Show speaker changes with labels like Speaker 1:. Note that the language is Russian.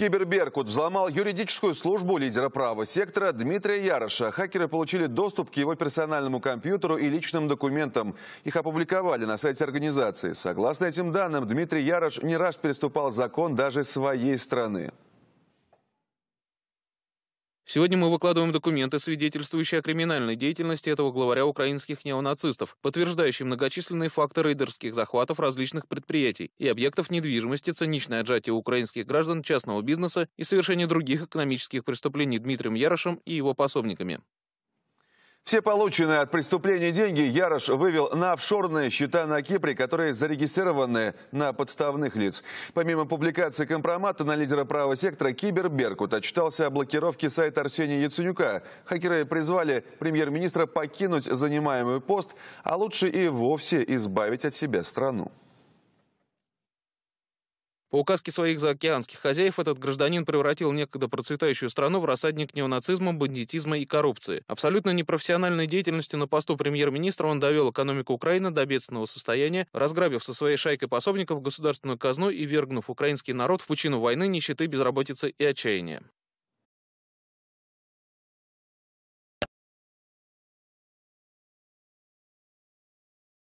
Speaker 1: Киберберкут взломал юридическую службу лидера права сектора Дмитрия Яроша. Хакеры получили доступ к его персональному компьютеру и личным документам. Их опубликовали на сайте организации. Согласно этим данным, Дмитрий Ярош не раз переступал закон даже своей страны.
Speaker 2: Сегодня мы выкладываем документы, свидетельствующие о криминальной деятельности этого главаря украинских неонацистов, подтверждающие многочисленные факты рейдерских захватов различных предприятий и объектов недвижимости, циничное отжатие украинских граждан частного бизнеса и совершение других экономических преступлений Дмитрием Ярошем и его пособниками.
Speaker 1: Все полученные от преступления деньги Ярош вывел на офшорные счета на Кипре, которые зарегистрированы на подставных лиц. Помимо публикации компромата на лидера правого сектора Киберберкут отчитался о блокировке сайта Арсения Яценюка. Хакеры призвали премьер-министра покинуть занимаемый пост, а лучше и вовсе избавить от себя страну.
Speaker 2: По указке своих заокеанских хозяев этот гражданин превратил некогда процветающую страну в рассадник неонацизма, бандитизма и коррупции. Абсолютно непрофессиональной деятельностью на посту премьер-министра он довел экономику Украины до бедственного состояния, разграбив со своей шайкой пособников государственную казну и вергнув украинский народ в пучину войны, нищеты, безработицы
Speaker 1: и отчаяния.